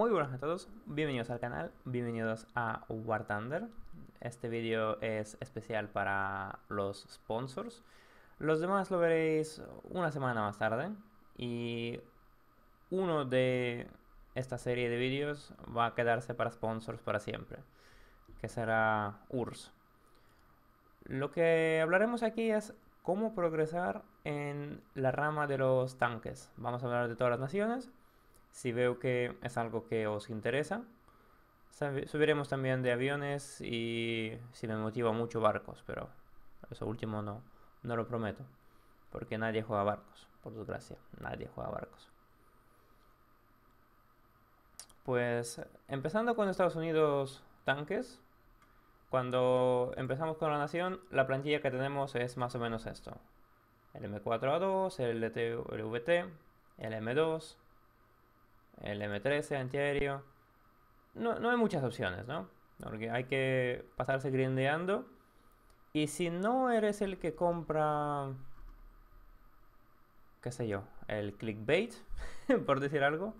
Muy buenas a todos, bienvenidos al canal, bienvenidos a War Thunder. Este vídeo es especial para los sponsors. Los demás lo veréis una semana más tarde y uno de esta serie de vídeos va a quedarse para sponsors para siempre, que será URSS. Lo que hablaremos aquí es cómo progresar en la rama de los tanques. Vamos a hablar de todas las naciones, si veo que es algo que os interesa, subiremos también de aviones y si me motiva mucho barcos, pero eso último no, no lo prometo, porque nadie juega barcos, por desgracia, nadie juega barcos. Pues empezando con Estados Unidos tanques, cuando empezamos con la nación, la plantilla que tenemos es más o menos esto. El M4A2, el LTVT, el M2, el M13 antiaéreo. No, hay muchas opciones, ¿no? Porque hay que pasarse grindeando. Y si no eres el que compra, qué sé yo, el clickbait, por decir algo,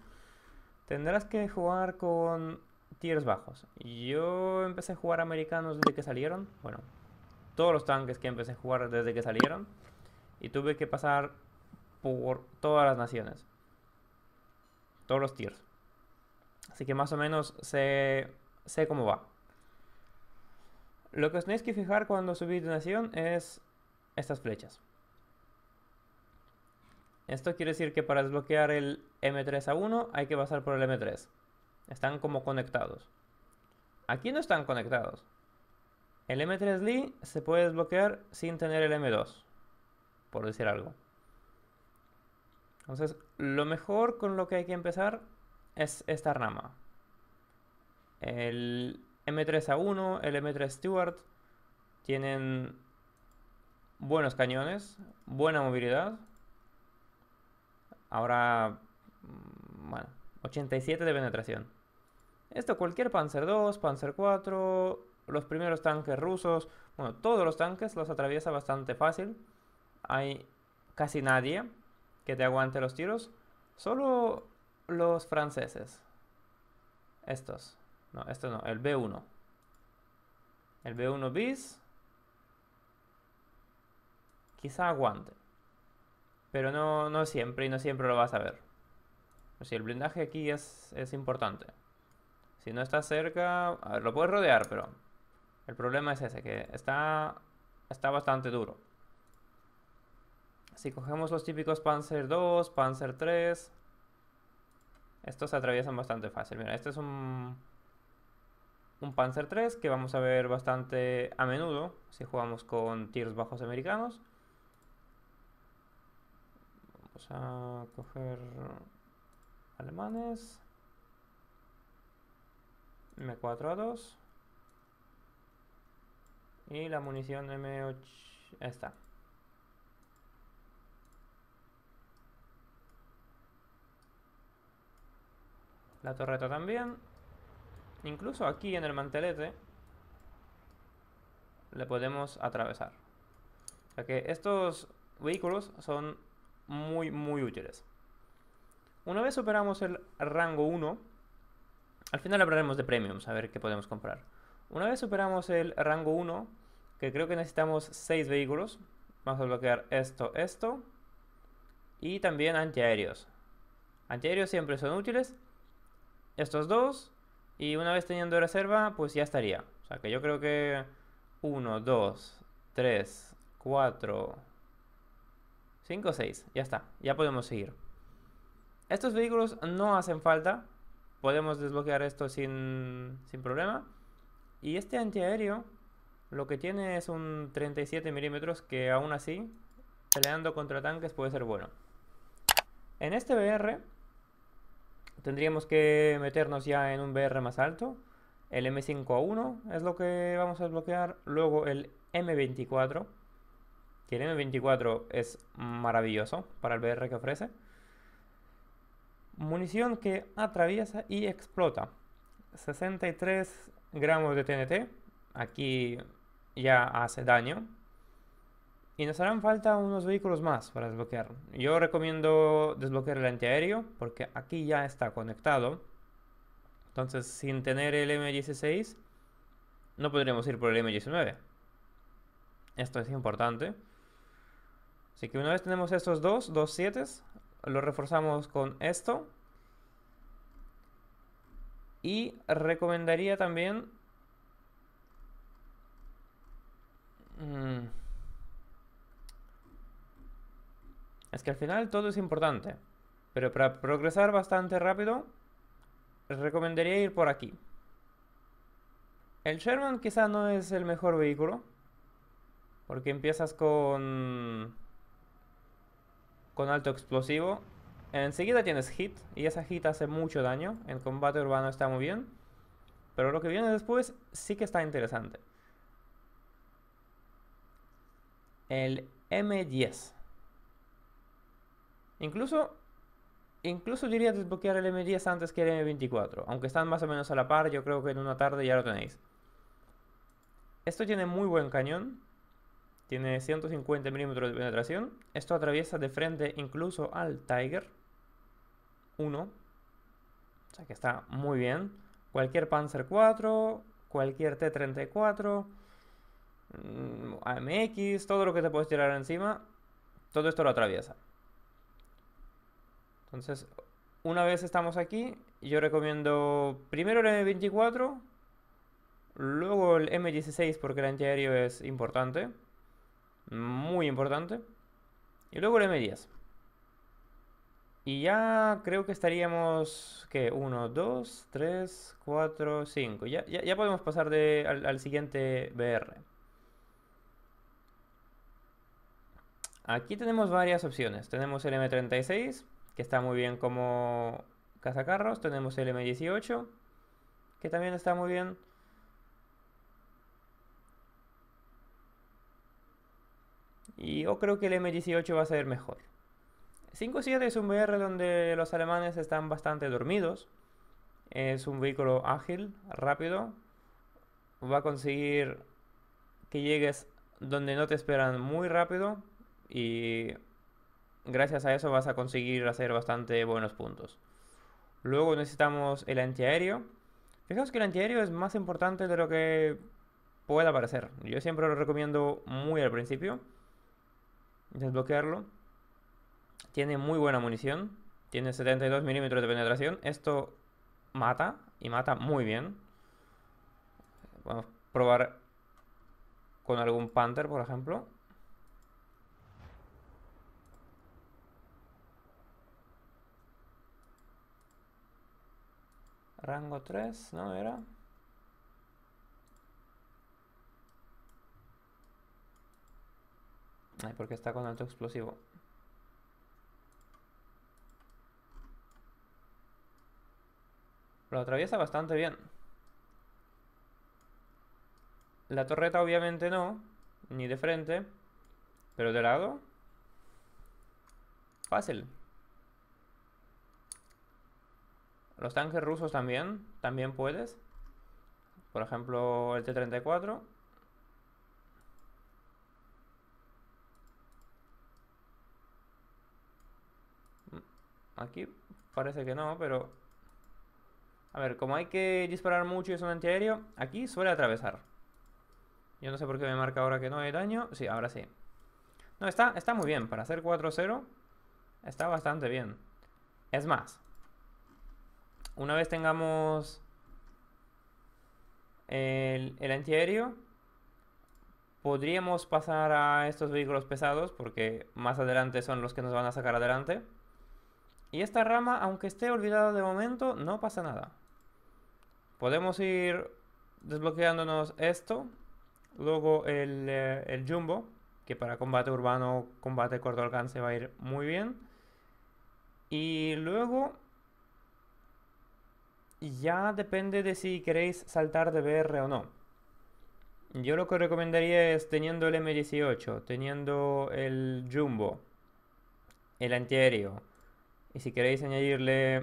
tendrás que jugar con tiers bajos. Yo empecé a jugar americanos desde que salieron. Bueno, todos los tanques que empecé a jugar desde que salieron. Y tuve que pasar por todas las naciones todos los tiers. Así que más o menos sé, cómo va. Lo que os tenéis que fijar cuando subís nación es estas flechas. Esto quiere decir que para desbloquear el M3A1 hay que pasar por el M3. Están como conectados. Aquí no están conectados. El M3 Li se puede desbloquear sin tener el M2, por decir algo. Entonces, lo mejor con lo que hay que empezar es esta rama. El M3A1, el M3 Stuart, tienen buenos cañones, buena movilidad. Ahora, mm, bueno, 87 de penetración. Esto cualquier Panzer II, Panzer IV, los primeros tanques rusos, bueno, todos los tanques los atraviesa bastante fácil. Hay casi nadie que te aguante los tiros. Solo los franceses. Estos. No, estos no. El B1. El B1 bis. Quizá aguante. Pero no, no siempre y no siempre lo vas a ver. Pues si el blindaje aquí es, es importante. Si no está cerca... A ver, lo puedes rodear, pero... El problema es ese, que está, está bastante duro si cogemos los típicos Panzer 2, Panzer 3, estos se atraviesan bastante fácil. Mira, este es un, un Panzer 3 que vamos a ver bastante a menudo si jugamos con tiros bajos americanos. Vamos a coger alemanes. M4 a 2. Y la munición M8... Esta. La torreta también. Incluso aquí en el mantelete le podemos atravesar. O sea que estos vehículos son muy, muy útiles. Una vez superamos el rango 1, al final hablaremos de premiums, a ver qué podemos comprar. Una vez superamos el rango 1, que creo que necesitamos 6 vehículos, vamos a bloquear esto, esto, y también antiaéreos. Antiaéreos siempre son útiles, estos dos. Y una vez teniendo reserva, pues ya estaría. O sea que yo creo que 1, 2, 3, 4, 5, 6. Ya está. Ya podemos seguir. Estos vehículos no hacen falta. Podemos desbloquear esto sin, sin problema. Y este antiaéreo lo que tiene es un 37 milímetros que aún así, peleando contra tanques puede ser bueno. En este BR tendríamos que meternos ya en un BR más alto. El M5A1 es lo que vamos a desbloquear. Luego el M24. Que el M24 es maravilloso para el BR que ofrece. Munición que atraviesa y explota. 63 gramos de TNT. Aquí ya hace daño. Y nos harán falta unos vehículos más para desbloquear. Yo recomiendo desbloquear el antiaéreo porque aquí ya está conectado. Entonces sin tener el M16 no podremos ir por el M19. Esto es importante. Así que una vez tenemos estos dos, dos 7, lo reforzamos con esto. Y recomendaría también... Mmm... Es que al final todo es importante. Pero para progresar bastante rápido, recomendaría ir por aquí. El Sherman quizá no es el mejor vehículo. Porque empiezas con... Con alto explosivo. Enseguida tienes hit. Y esa hit hace mucho daño. En combate urbano está muy bien. Pero lo que viene después sí que está interesante. El M10. Incluso, incluso desbloquear el M10 antes que el M24. Aunque están más o menos a la par, yo creo que en una tarde ya lo tenéis. Esto tiene muy buen cañón. Tiene 150 milímetros de penetración. Esto atraviesa de frente incluso al Tiger 1. O sea que está muy bien. Cualquier Panzer 4, cualquier T-34, mm, AMX, todo lo que te puedes tirar encima, todo esto lo atraviesa. Entonces, una vez estamos aquí, yo recomiendo primero el M24, luego el M16 porque el antiaéreo es importante, muy importante, y luego el M10. Y ya creo que estaríamos, ¿qué? 1, 2, 3, 4, 5. Ya, podemos pasar al, al siguiente BR. Aquí tenemos varias opciones. Tenemos el M36, está muy bien como cazacarros. Tenemos el M18, que también está muy bien. Y yo creo que el M18 va a ser mejor. 5.7 es un VR donde los alemanes están bastante dormidos. Es un vehículo ágil, rápido. Va a conseguir que llegues donde no te esperan muy rápido. Y gracias a eso vas a conseguir hacer bastante buenos puntos. Luego necesitamos el antiaéreo. Fijaos que el antiaéreo es más importante de lo que pueda parecer. Yo siempre lo recomiendo muy al principio. Desbloquearlo. Tiene muy buena munición. Tiene 72 milímetros de penetración. Esto mata y mata muy bien. Vamos a probar con algún Panther, por ejemplo. Rango 3, ¿no era? Ay, porque está con alto explosivo. Lo atraviesa bastante bien. La torreta obviamente no, ni de frente, pero de lado. Fácil. Los tanques rusos también, también puedes. Por ejemplo, el T-34. Mm, aquí parece que no, pero... A ver, como hay que disparar mucho y es un antiaéreo, aquí suele atravesar. Yo no sé por qué me marca ahora que no hay daño. Sí, ahora sí. No, está, está muy bien. Para hacer 4-0, está bastante bien. Es más, una vez tengamos el, el antiaéreo, podríamos pasar a estos vehículos pesados porque más adelante son los que nos van a sacar adelante. Y esta rama, aunque esté olvidada de momento, no pasa nada. Podemos ir desbloqueándonos esto, luego el, eh, el jumbo, que para combate urbano, combate corto alcance va a ir muy bien. Y luego ya depende de si queréis saltar de BR o no. Yo lo que recomendaría es teniendo el M18, teniendo el Jumbo, el antiaéreo. Y si queréis añadirle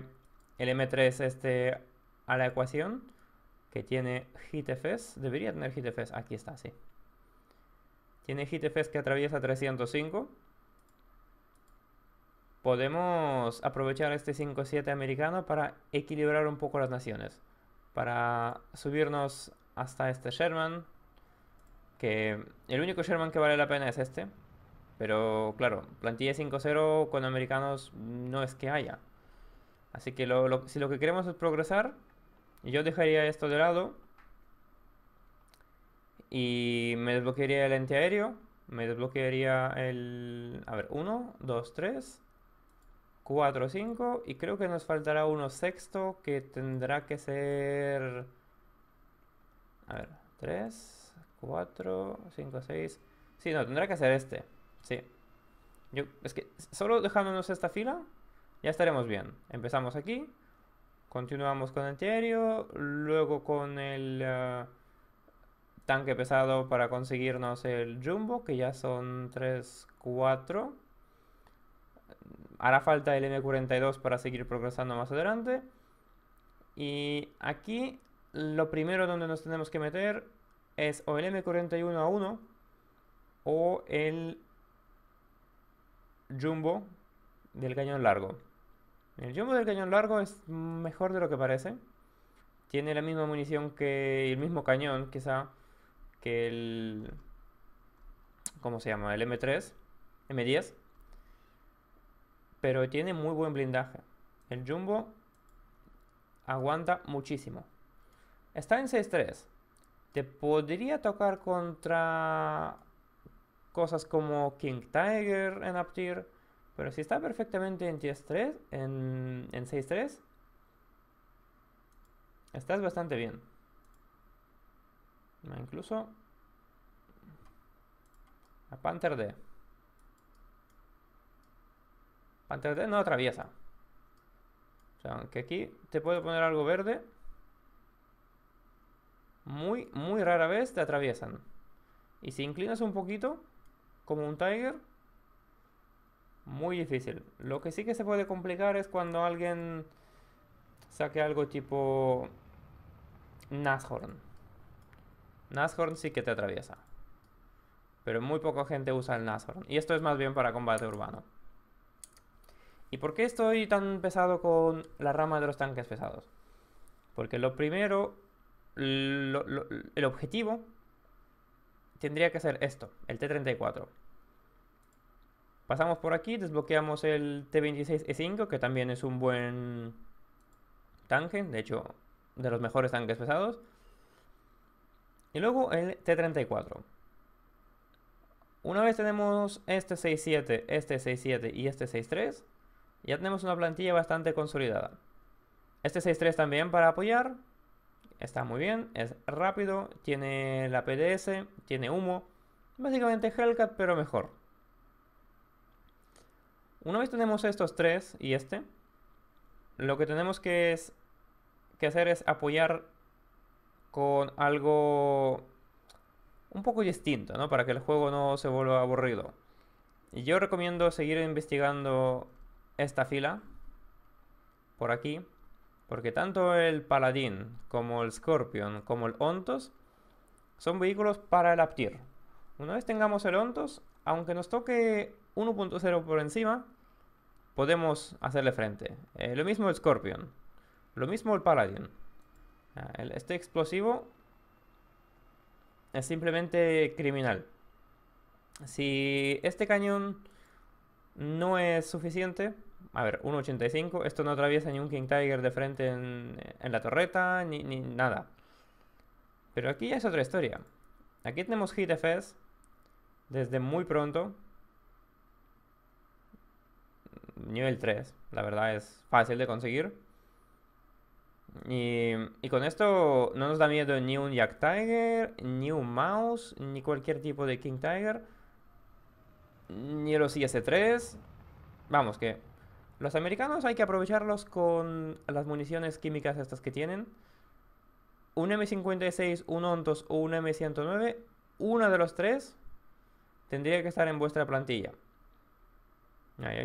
el M3 este a la ecuación, que tiene HitFS, debería tener HitFS, aquí está, sí. Tiene HitFS que atraviesa 305 podemos aprovechar este 5-7 americano para equilibrar un poco las naciones. Para subirnos hasta este Sherman, que el único Sherman que vale la pena es este. Pero claro, plantilla 5-0 con americanos no es que haya. Así que si lo que queremos es progresar, yo dejaría esto de lado. Y me desbloquearía el ente aéreo Me desbloquearía el... A ver, 1, 2, 3. 4 5 y creo que nos faltará uno sexto que tendrá que ser... A ver, 3, 4, 5, 6... Sí, no, tendrá que ser este. Sí. es que solo dejándonos esta fila ya estaremos bien. Empezamos aquí, continuamos con el diario, luego con el ah, tanque pesado para conseguirnos el jumbo, que ya son 3, 4 hará falta el M42 para seguir progresando más adelante. Y aquí lo primero donde nos tenemos que meter es o el M41A1 o el Jumbo del cañón largo. El Jumbo del cañón largo es mejor de lo que parece. Tiene la misma munición que el mismo cañón, quizá, que el... ¿Cómo se llama? El M3, M10 pero tiene muy buen blindaje. El Jumbo aguanta muchísimo. Está en 6-3. Te podría tocar contra cosas como King Tiger en Aptir. Pero si está perfectamente en en, en 6-3, estás bastante bien. Incluso a Panther D. Panther no atraviesa. O sea, aunque aquí te puede poner algo verde. Muy, muy rara vez te atraviesan. Y si inclinas un poquito, como un Tiger, muy difícil. Lo que sí que se puede complicar es cuando alguien saque algo tipo Nashorn. Nashorn sí que te atraviesa. Pero muy poca gente usa el Nashorn. Y esto es más bien para combate urbano. ¿Y por qué estoy tan pesado con la rama de los tanques pesados? Porque lo primero, el objetivo tendría que ser esto, el T-34. Pasamos por aquí, desbloqueamos el T-26E5, que también es un buen tanque, de hecho, de los mejores tanques pesados. Y luego el T-34. Una vez tenemos este 6.7, este 6.7 y este 6.3, ya tenemos una plantilla bastante consolidada. Este 6.3 también para apoyar. Está muy bien, es rápido, tiene la PDS, tiene humo. Básicamente Hellcat, pero mejor. Una vez tenemos estos tres y este, lo que tenemos que, es, que hacer es apoyar con algo un poco distinto, ¿no? Para que el juego no se vuelva aburrido. Y yo recomiendo seguir investigando esta fila por aquí, porque tanto el Paladín como el Scorpion como el Ontos son vehículos para el Aptir. Una vez tengamos el Ontos, aunque nos toque 1.0 por encima, podemos hacerle frente. Eh, lo mismo el Scorpion, lo mismo el Paladin. Ah, este explosivo es simplemente criminal. Si este cañón no es suficiente, a ver, 1.85. Esto no atraviesa ni un King Tiger de frente en, la torreta, ni, nada. Pero aquí ya es otra historia. Aquí tenemos Hit desde muy pronto. Nivel 3, la verdad es fácil de conseguir. Y, y, con esto no nos da miedo ni un Jack Tiger, ni un Mouse, ni cualquier tipo de King Tiger, ni los IS-3. Vamos, que los americanos hay que aprovecharlos con las municiones químicas estas que tienen. Un M56, un Ontos o un M109, Una de los tres tendría que estar en vuestra plantilla.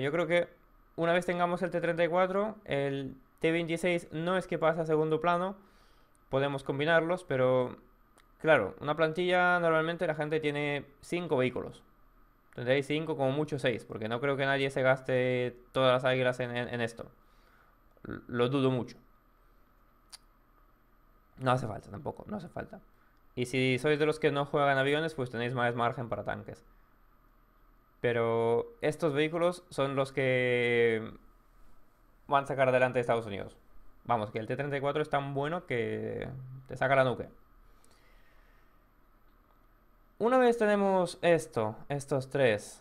Yo creo que una vez tengamos el T-34, el T-26 no es que pase a segundo plano, podemos combinarlos, pero claro, una plantilla normalmente la gente tiene 5 vehículos. Tendréis 5, como mucho 6, porque no creo que nadie se gaste todas las águilas en, esto. Lo dudo mucho. No hace falta tampoco, no hace falta. Y si sois de los que no juegan aviones, pues tenéis más margen para tanques. Pero estos vehículos son los que van a sacar adelante a Estados Unidos. Vamos, que el T-34 es tan bueno que te saca la nuque una vez tenemos esto, estos tres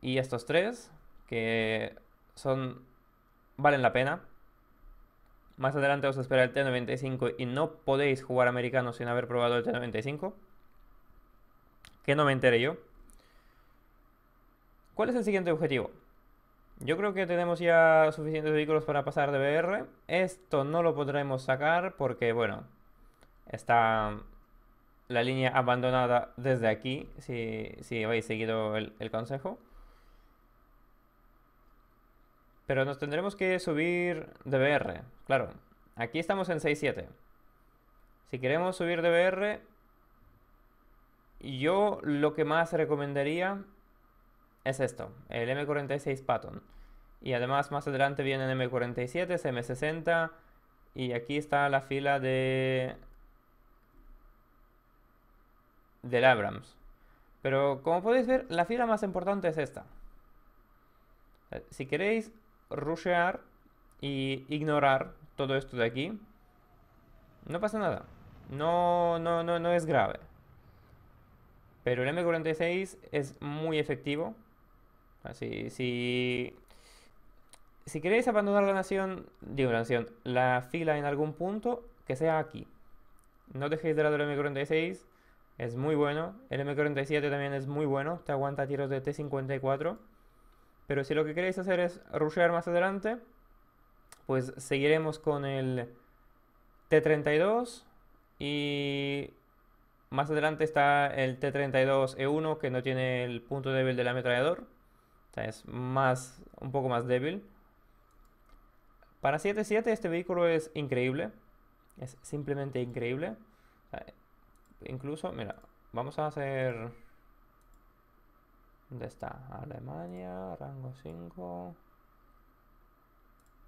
y estos tres, que son valen la pena. Más adelante os espera el T95 y no podéis jugar americano sin haber probado el T95. Que no me enteré yo. ¿Cuál es el siguiente objetivo? Yo creo que tenemos ya suficientes vehículos para pasar de BR. Esto no lo podremos sacar porque, bueno, está la línea abandonada desde aquí, si, habéis seguido el, consejo. Pero nos tendremos que subir DBR, claro. Aquí estamos en 6.7. Si queremos subir DBR, yo lo que más recomendaría es esto, el M46 Patton. Y además más adelante vienen M47, M60 y aquí está la fila de del Abrams. Pero como podéis ver, la fila más importante es esta. Si queréis rushear y ignorar todo esto de aquí, no pasa nada. No, no, no, no es grave. Pero el M46 es muy efectivo. Así, si, si queréis abandonar la nación, digo la nación, la fila en algún punto, que sea aquí. No dejéis de lado el M46 es muy bueno. El m 47 también es muy bueno, te aguanta tiros de T54. Pero si lo que queréis hacer es rushear más adelante, pues seguiremos con el T32 y más adelante está el T32E1 e que no tiene el punto débil del ametrallador. es más, un poco más débil. Para 7.7 este vehículo es increíble. Es simplemente increíble incluso, mira, vamos a hacer... ¿Dónde está? Alemania, rango 5.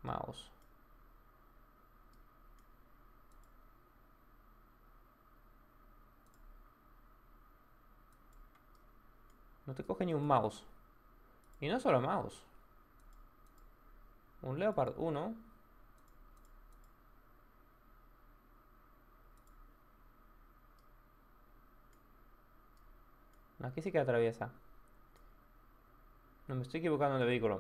Mouse. No te coge ni un mouse. Y no solo mouse. Un Leopard 1. Aquí sí que atraviesa. No me estoy equivocando en el vehículo.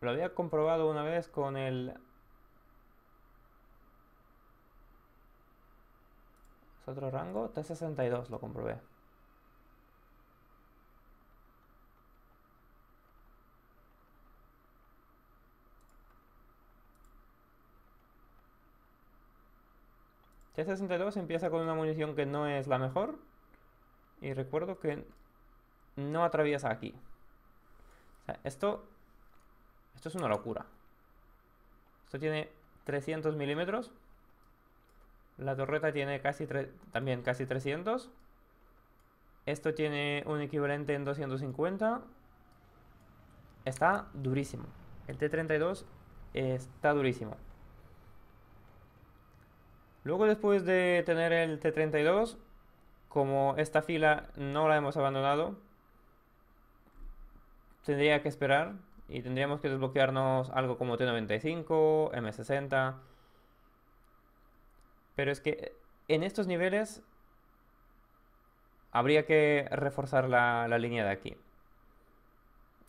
Lo había comprobado una vez con el... ¿Es otro rango? T62 lo comprobé. T62 empieza con una munición que no es la mejor, y recuerdo que no atraviesa aquí. esto, esto es una locura. Esto tiene 300 milímetros. La torreta tiene casi también casi 300. Esto tiene un equivalente en 250. Está durísimo. El T-32 está durísimo. Luego después de tener el T-32, como esta fila no la hemos abandonado, tendría que esperar y tendríamos que desbloquearnos algo como T95, M60. Pero es que en estos niveles habría que reforzar la, línea de aquí.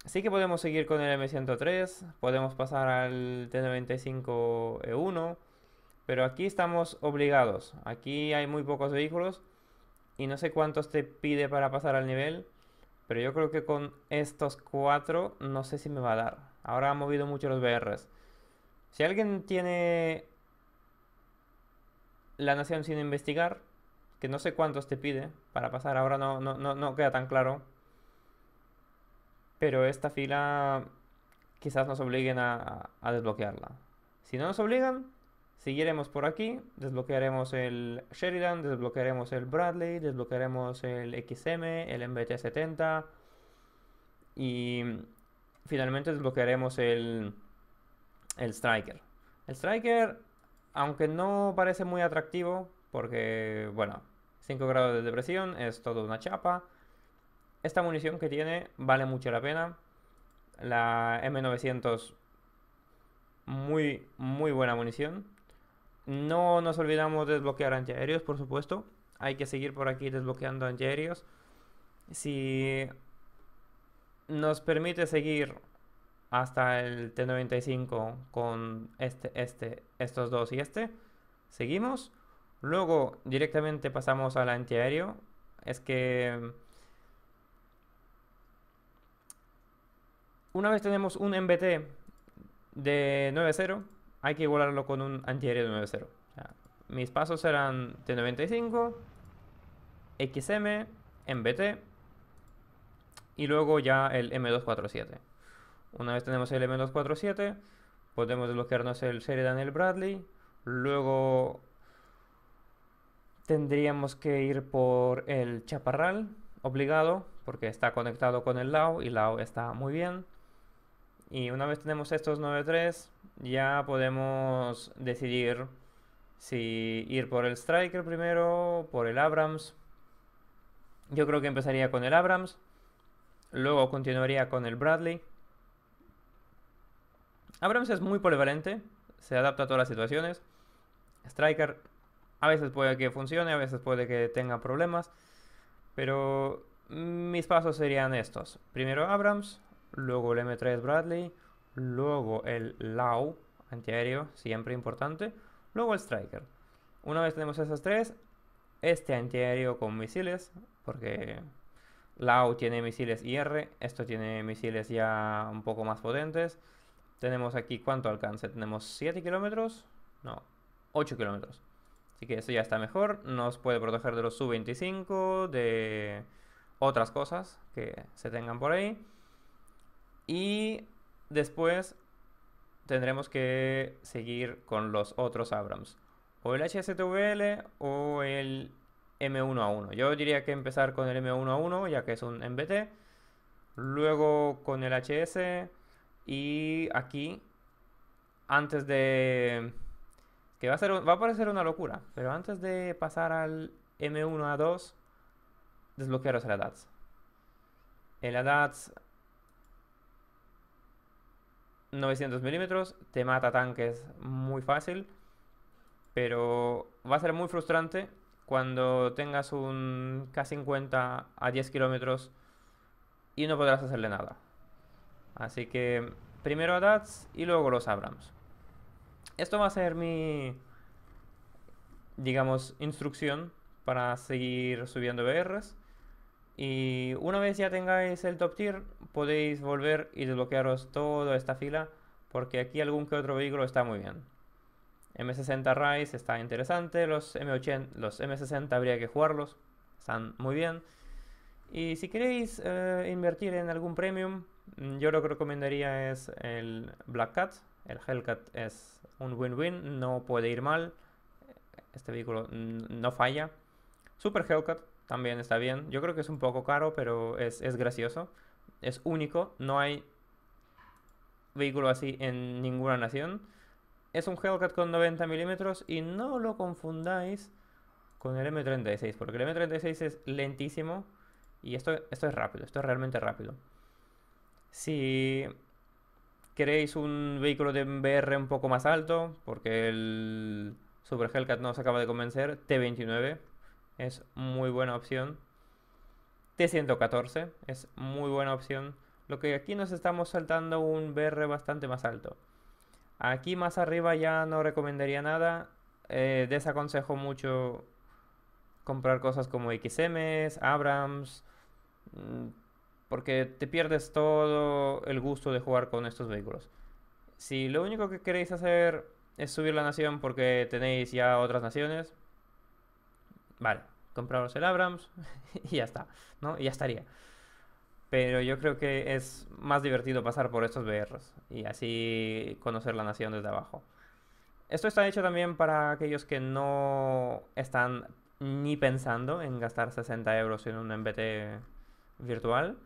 Sí que podemos seguir con el M103, podemos pasar al T95E1, e pero aquí estamos obligados. Aquí hay muy pocos vehículos y no sé cuántos te pide para pasar al nivel, pero yo creo que con estos cuatro no sé si me va a dar. Ahora ha movido mucho los BRs. Si alguien tiene la nación sin investigar, que no sé cuántos te pide para pasar, ahora no, no, no, no queda tan claro. Pero esta fila quizás nos obliguen a desbloquearla. Si no nos obligan, Seguiremos por aquí, desbloquearemos el Sheridan, desbloquearemos el Bradley, desbloquearemos el XM, el MBT-70 y finalmente desbloquearemos el, el Striker. El Striker, aunque no parece muy atractivo, porque bueno, 5 grados de depresión es toda una chapa, esta munición que tiene vale mucho la pena. La M900, muy, muy buena munición. No nos olvidamos de desbloquear antiaéreos, por supuesto. Hay que seguir por aquí desbloqueando antiaéreos. Si nos permite seguir hasta el T95 con este, este, estos dos y este, seguimos. Luego directamente pasamos al antiaéreo. Es que... Una vez tenemos un MBT de 9-0, hay que igualarlo con un antiaéreo de 9 mis pasos serán T95, XM, MBT y luego ya el M247. Una vez tenemos el M247, podemos desbloquearnos el serie Daniel Bradley. Luego tendríamos que ir por el Chaparral, obligado, porque está conectado con el Lao y Lao está muy bien. Y una vez tenemos estos 9-3, ya podemos decidir si ir por el Striker primero, por el Abrams. Yo creo que empezaría con el Abrams, luego continuaría con el Bradley. Abrams es muy polivalente, se adapta a todas las situaciones. Striker a veces puede que funcione, a veces puede que tenga problemas, pero mis pasos serían estos. Primero Abrams, luego el M3 Bradley, luego el Lau, antiaéreo, siempre importante, luego el Striker. Una vez tenemos esas tres, este antiaéreo con misiles, porque Lau tiene misiles IR, esto tiene misiles ya un poco más potentes. Tenemos aquí cuánto alcance, tenemos 7 kilómetros, no, 8 kilómetros. Así que eso ya está mejor, nos puede proteger de los sub 25 de otras cosas que se tengan por ahí. Y después tendremos que seguir con los otros Abrams. O el HSTVL o el M1A1. Yo diría que empezar con el M1A1 ya que es un MBT. Luego con el HS. Y aquí, antes de... Que va a, ser, va a parecer una locura. Pero antes de pasar al M1A2, desbloquearos el ADATS. El ADATS 900 milímetros, te mata tanques muy fácil, pero va a ser muy frustrante cuando tengas un K50 a 10 kilómetros y no podrás hacerle nada. Así que primero a DATS y luego los Abrams. Esto va a ser mi, digamos, instrucción para seguir subiendo BRs. Y una vez ya tengáis el top tier, podéis volver y desbloquearos toda esta fila, porque aquí algún que otro vehículo está muy bien. M60 Rise está interesante, los, m los M60 habría que jugarlos, están muy bien. Y si queréis eh, invertir en algún premium, mm, yo lo que recomendaría es el Black Cat. El Hellcat es un win-win, no puede ir mal. Este vehículo mm, no falla. Super Hellcat, también está bien. Yo creo que es un poco caro, pero es, gracioso. Es único, no hay vehículo así en ninguna nación. Es un Hellcat con 90 milímetros y no lo confundáis con el M36, porque el M36 es lentísimo y esto, esto es rápido, esto es realmente rápido. Si queréis un vehículo de BR un poco más alto, porque el Super Hellcat no os acaba de convencer, T29 es muy buena opción. T114 es muy buena opción. Lo que aquí nos estamos saltando un BR bastante más alto. Aquí más arriba ya no recomendaría nada. Eh, desaconsejo mucho comprar cosas como XMs, Abrams, mm, porque te pierdes todo el gusto de jugar con estos vehículos. Si lo único que queréis hacer es subir la nación porque tenéis ya otras naciones, vale, compraros el Abrams y ya está, ¿no? Y ya estaría. Pero yo creo que es más divertido pasar por estos BRs y así conocer la nación desde abajo. Esto está hecho también para aquellos que no están ni pensando en gastar 60 euros en un MBT virtual.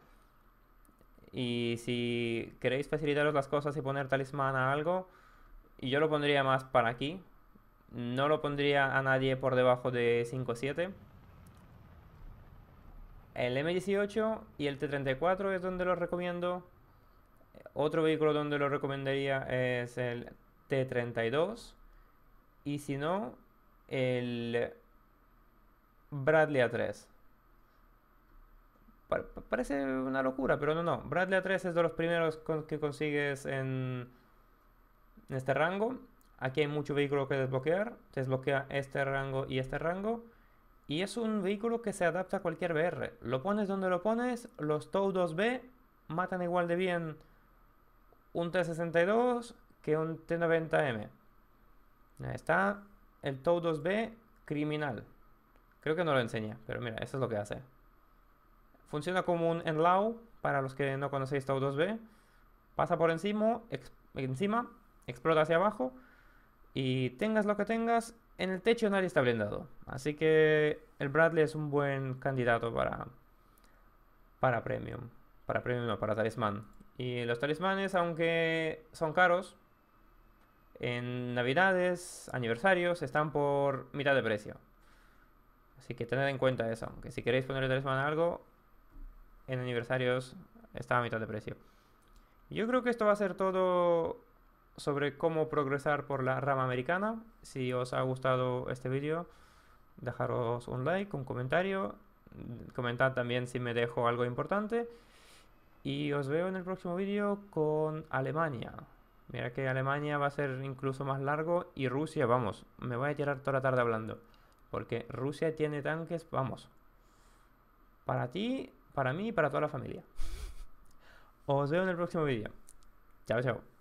Y si queréis facilitaros las cosas y poner talismán a algo, yo lo pondría más para aquí, no lo pondría a nadie por debajo de 5.7. El M18 y el T34 es donde lo recomiendo. Otro vehículo donde lo recomendaría es el T32. Y si no, el Bradley A3. Parece una locura, pero no, no. Bradley A3 es de los primeros que consigues en este rango. Aquí hay mucho vehículo que desbloquear. Desbloquea este rango y este rango. Y es un vehículo que se adapta a cualquier BR. Lo pones donde lo pones. Los Tow 2B matan igual de bien un T62 que un T90M. Ahí está. El Tow 2B criminal. Creo que no lo enseña, pero mira, eso es lo que hace. Funciona como un enlau. para los que no conocéis Tow 2B. Pasa por encima, encima explota hacia abajo y tengas lo que tengas, en el techo nadie está blindado. Así que el Bradley es un buen candidato para, para Premium. Para Premium, no, para Talismán. Y los talismanes, aunque son caros, en Navidades, aniversarios, están por mitad de precio. Así que tened en cuenta eso. Aunque si queréis ponerle talismán a algo, en aniversarios está a mitad de precio. Yo creo que esto va a ser todo sobre cómo progresar por la rama americana. Si os ha gustado este vídeo, dejaros un like, un comentario, comentad también si me dejo algo importante. Y os veo en el próximo vídeo con Alemania. Mira que Alemania va a ser incluso más largo y Rusia, vamos, me voy a tirar toda la tarde hablando. Porque Rusia tiene tanques, vamos. Para ti, para mí y para toda la familia. Os veo en el próximo vídeo. Chao, chao.